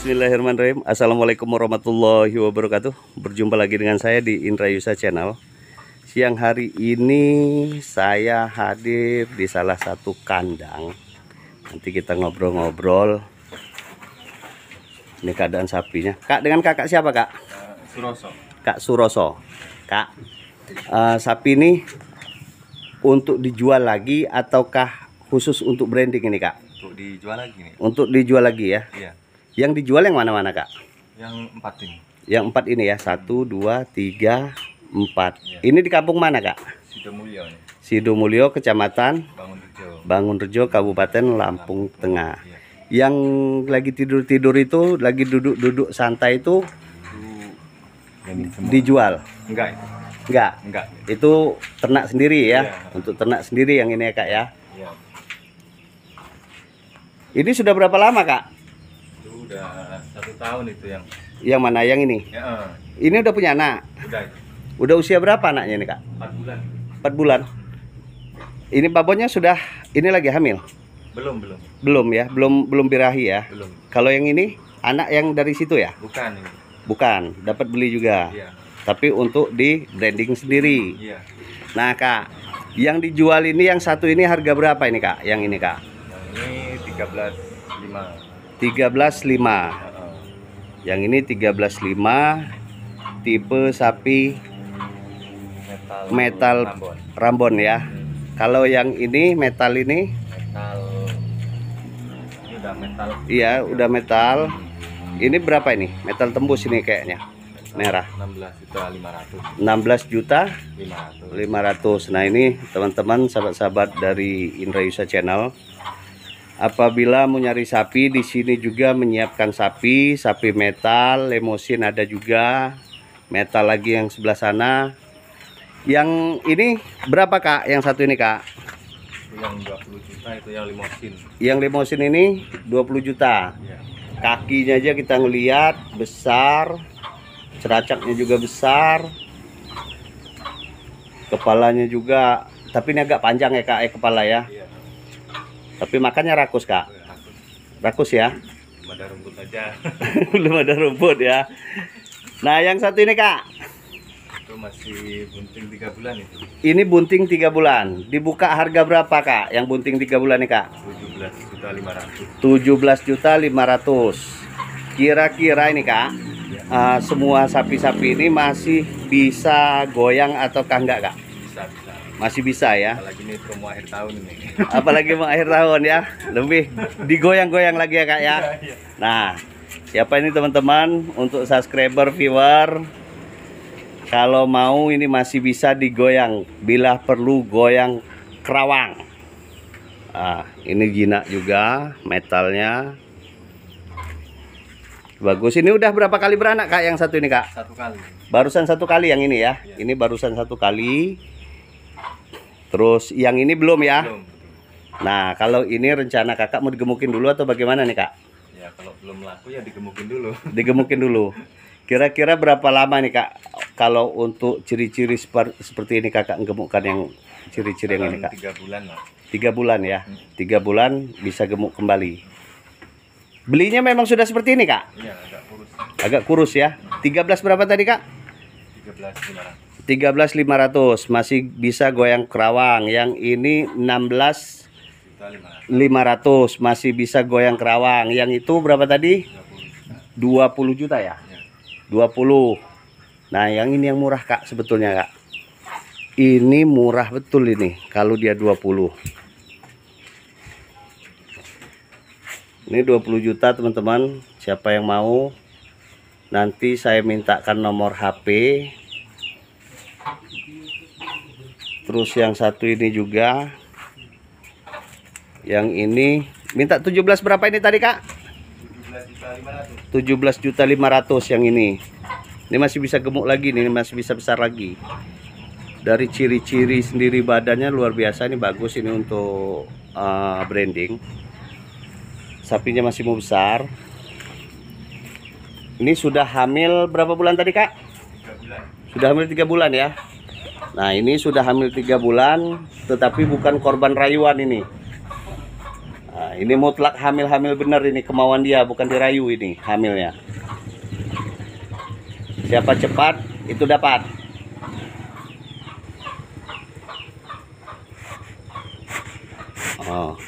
Bismillahirrahmanirrahim Assalamualaikum warahmatullahi wabarakatuh Berjumpa lagi dengan saya di Indra Yusa Channel Siang hari ini saya hadir di salah satu kandang Nanti kita ngobrol-ngobrol Ini keadaan sapinya Kak dengan kakak siapa kak? Suroso Kak Suroso Kak uh, Sapi ini untuk dijual lagi ataukah khusus untuk branding ini kak? Untuk dijual lagi nih. Untuk dijual lagi ya? Iya. Yang dijual yang mana-mana kak? Yang empat ini. Yang empat ini ya, satu, dua, tiga, empat. Iya. Ini di kampung mana kak? Sidomulyo. Ya. Sidomulyo, kecamatan Bangunrejo, Bangunrejo Kabupaten Lampung, Lampung Tengah. Ya. Yang lagi tidur tidur itu, lagi duduk-duduk santai itu dijual? Enggak. Enggak. Enggak. Itu ternak sendiri ya. ya. Untuk ternak sendiri yang ini ya, Kak ya. ya. Ini sudah berapa lama, Kak? udah satu tahun itu yang yang mana yang ini ya, eh. ini udah punya anak udah udah usia berapa anaknya ini kak empat bulan empat bulan ini babonnya sudah ini lagi hamil belum belum belum ya belum belum birahi ya belum kalau yang ini anak yang dari situ ya bukan ini. bukan dapat beli juga ya. tapi untuk di branding sendiri ya. nah kak yang dijual ini yang satu ini harga berapa ini kak yang ini kak yang ini tiga belas lima 13.5 yang ini 13.5 tipe sapi metal, metal rambon. rambon ya hmm. kalau yang ini metal ini metal ini udah metal iya udah metal ini berapa ini metal tembus ini kayaknya merah 16 juta 500 16 juta 500, 500. nah ini teman-teman sahabat-sahabat dari Indra Yusa Channel Apabila mau nyari sapi, di sini juga menyiapkan sapi, sapi metal, lemosin ada juga, metal lagi yang sebelah sana. Yang ini berapa kak? Yang satu ini kak? Yang 20 juta itu yang limosin. Yang limosin ini 20 juta. Ya. Kakinya aja kita ngelihat besar, ceracaknya juga besar, kepalanya juga. Tapi ini agak panjang ya kak, eh, kepala ya. ya tapi makannya rakus, Kak? Oh, ya, rakus ya? Belum ada rumput aja. Belum ada rumput ya. Nah, yang satu ini, Kak. Itu masih bunting tiga bulan itu. Ini bunting tiga bulan. Dibuka harga berapa, Kak? Yang bunting tiga bulan ini Kak? Tujuh belas juta lima ratus. Tujuh belas juta lima ratus. Kira-kira ini, Kak, uh, semua sapi-sapi ini masih bisa goyang ataukah enggak, Kak? Masih bisa ya. Apalagi nih promo akhir tahun ini. Apalagi mau akhir tahun ya. Lebih digoyang-goyang lagi ya Kak ya. Iya, iya. Nah, siapa ini teman-teman untuk subscriber viewer kalau mau ini masih bisa digoyang bila perlu goyang kerawang. Ah, ini jinak juga metalnya. Bagus. Ini udah berapa kali beranak Kak yang satu ini Kak? Satu kali. Barusan satu kali yang ini ya. ya. Ini barusan satu kali. Terus yang ini belum ya? Belum. Nah, kalau ini rencana kakak mau digemukin dulu atau bagaimana nih kak? Ya kalau belum laku ya digemukin dulu. Digemukin dulu. Kira-kira berapa lama nih kak? Kalau untuk ciri-ciri seperti ini kakak gemukkan yang ciri-ciri yang ini kak? Tiga bulan lah. Tiga bulan ya. Hmm. Tiga bulan bisa gemuk kembali. Belinya memang sudah seperti ini kak? Iya agak kurus. Agak kurus ya. 13 berapa tadi kak? 13 belas 13500 masih bisa goyang kerawang. Yang ini 16500 masih bisa goyang kerawang. Yang itu berapa tadi? 20 juta ya? 20. Nah, yang ini yang murah Kak sebetulnya Kak. Ini murah betul ini kalau dia 20. Ini 20 juta teman-teman. Siapa yang mau nanti saya mintakan nomor HP terus yang satu ini juga yang ini minta 17 berapa ini tadi kak 17 juta 500 yang ini ini masih bisa gemuk lagi nih ini masih bisa besar lagi dari ciri-ciri sendiri badannya luar biasa ini bagus ini untuk uh, branding sapinya masih mau besar ini sudah hamil berapa bulan tadi kak sudah hamil tiga bulan ya nah ini sudah hamil tiga bulan tetapi bukan korban rayuan ini nah, ini mutlak hamil-hamil benar ini kemauan dia bukan dirayu ini hamilnya siapa cepat itu dapat oh.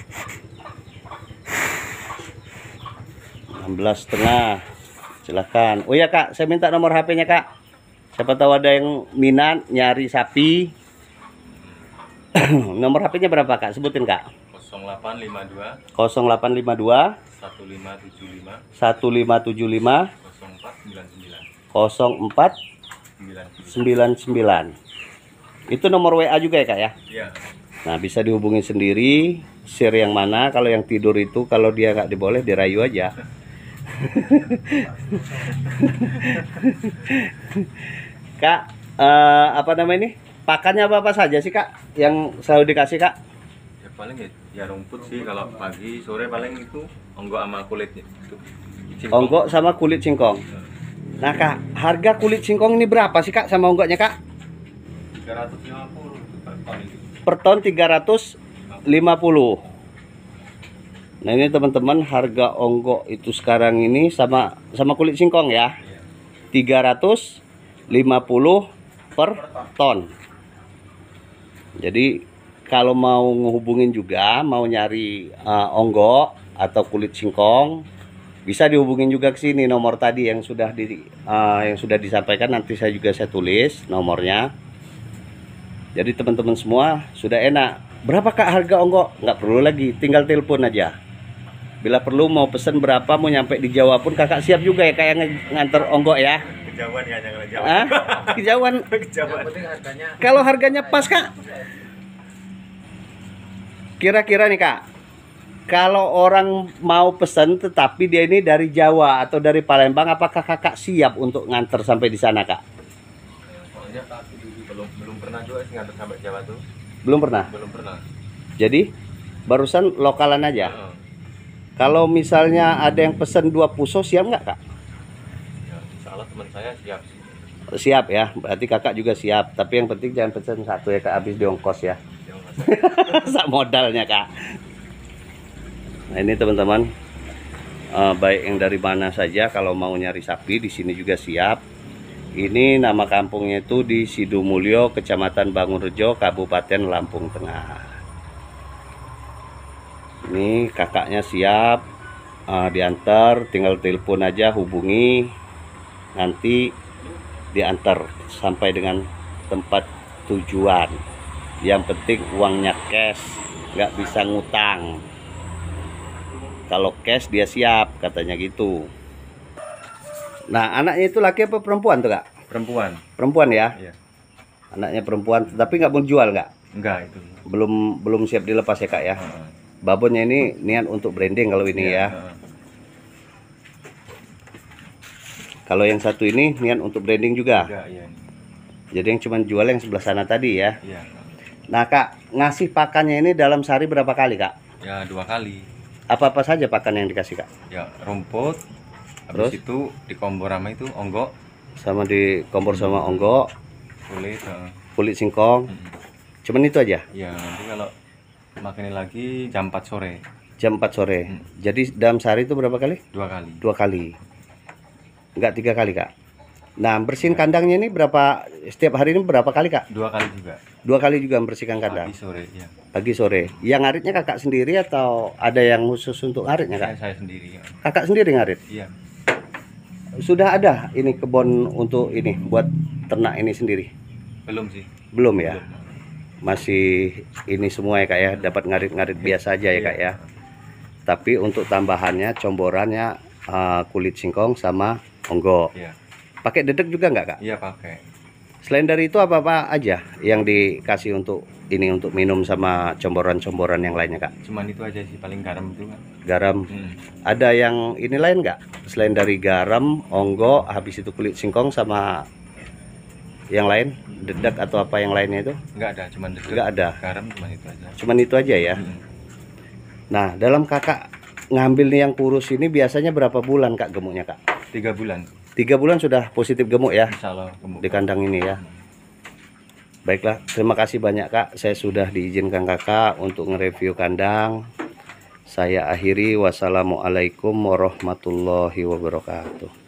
16 setengah silahkan oh ya kak saya minta nomor HP-nya kak siapa tahu ada yang minat nyari sapi nomor HP-nya berapa kak sebutin kak 0852 0852 1575 1575 0499 0499 itu nomor WA juga ya kak ya iya nah bisa dihubungi sendiri share yang mana kalau yang tidur itu kalau dia nggak diboleh dirayu aja Kak, uh, apa namanya ini? Pakannya apa-apa saja sih, Kak? Yang selalu dikasih, Kak? Ya paling ya, ya rumput sih kalau pagi, sore paling itu onggok sama kulitnya. Itu. Onggok sama kulit singkong. Hmm. Nah, Kak, harga kulit singkong ini berapa sih, Kak, sama onggoknya, Kak? 350 per ton. Per ton 350. Nah ini teman-teman harga onggok itu sekarang ini sama sama kulit singkong ya. 300 iya. 50 per ton. Jadi kalau mau ngehubungin juga, mau nyari uh, eh, onggok atau kulit singkong, bisa dihubungin juga ke sini nomor tadi yang sudah di uh, yang sudah disampaikan nanti saya juga saya tulis nomornya. Jadi teman-teman semua sudah enak. Berapa kak harga onggok? Nggak perlu lagi, tinggal telepon aja. Bila perlu mau pesen berapa mau nyampe di Jawa pun kakak siap juga ya kayak nganter onggok ya kejauhan ya jangan jauh. Ah? Kejauhan. kejauhan. harganya. Kalau harganya pas kak? Kira-kira nih kak, kalau orang mau pesan tetapi dia ini dari Jawa atau dari Palembang, apakah kakak siap untuk nganter sampai di sana kak? Soalnya belum belum pernah juga sih nganter sampai Jawa tuh. Belum pernah. Belum pernah. Jadi barusan lokalan aja. Uh Kalau misalnya ada yang pesan dua puso siap nggak kak? teman saya siap siap ya berarti kakak juga siap tapi yang penting jangan pesen satu ya kak habis diongkos ya sak modalnya kak nah ini teman-teman uh, baik yang dari mana saja kalau mau nyari sapi di sini juga siap ini nama kampungnya itu di Sidumulyo Kecamatan Bangunrejo Kabupaten Lampung Tengah ini kakaknya siap uh, diantar tinggal telepon aja hubungi nanti diantar sampai dengan tempat tujuan yang penting uangnya cash nggak bisa ngutang kalau cash dia siap katanya gitu nah anaknya itu laki apa perempuan tuh kak perempuan perempuan ya iya. anaknya perempuan tapi nggak mau jual nggak nggak itu belum belum siap dilepas ya kak ya babonnya ini niat untuk branding kalau ini iya, ya Kalau yang satu ini niat untuk branding juga. Ya, ya. Jadi yang cuma jual yang sebelah sana tadi ya. Ya. Nah kak ngasih pakannya ini dalam sehari berapa kali kak? Ya dua kali. Apa apa saja pakan yang dikasih kak? Ya rumput. Terus? Habis itu di kompor sama itu onggok. Sama di kompor sama hmm. onggok. Kulit. Uh. Kulit singkong. Hmm. Cuman itu aja? Ya nanti kalau makannya lagi jam 4 sore. Jam 4 sore. Hmm. Jadi dalam sehari itu berapa kali? Dua kali. Dua kali. Enggak tiga kali kak. Nah bersihin kandangnya ini berapa setiap hari ini berapa kali kak? Dua kali juga. Dua kali juga membersihkan kandang. Pagi sore. Ya. Pagi sore. Yang ngaritnya kakak sendiri atau ada yang khusus untuk ngaritnya kak? Saya, saya sendiri. Ya. Kakak sendiri ngarit? Iya. Sudah ada ini kebun untuk ini buat ternak ini sendiri? Belum sih. Belum ya. Belum. Masih ini semua ya kak ya dapat ngarit-ngarit iya. biasa aja ya kak ya. Iya. Tapi untuk tambahannya comborannya uh, kulit singkong sama Onggok. Iya. Pakai dedek juga nggak kak? Iya pakai. Selain dari itu apa apa aja yang dikasih untuk ini untuk minum sama comboran-comboran yang lainnya kak? Cuman itu aja sih paling garam itu kan. Garam. Hmm. Ada yang ini lain nggak? Selain dari garam, onggok, habis itu kulit singkong sama yang lain dedek atau apa yang lainnya itu nggak ada cuman dedek. nggak ada garam cuman itu aja cuman itu aja ya hmm. nah dalam kakak ngambil nih yang kurus ini biasanya berapa bulan kak gemuknya kak tiga bulan tiga bulan sudah positif gemuk ya Insyaallah gemuk. di kandang ini ya baiklah terima kasih banyak kak saya sudah diizinkan kakak untuk nge-review kandang saya akhiri wassalamualaikum warahmatullahi wabarakatuh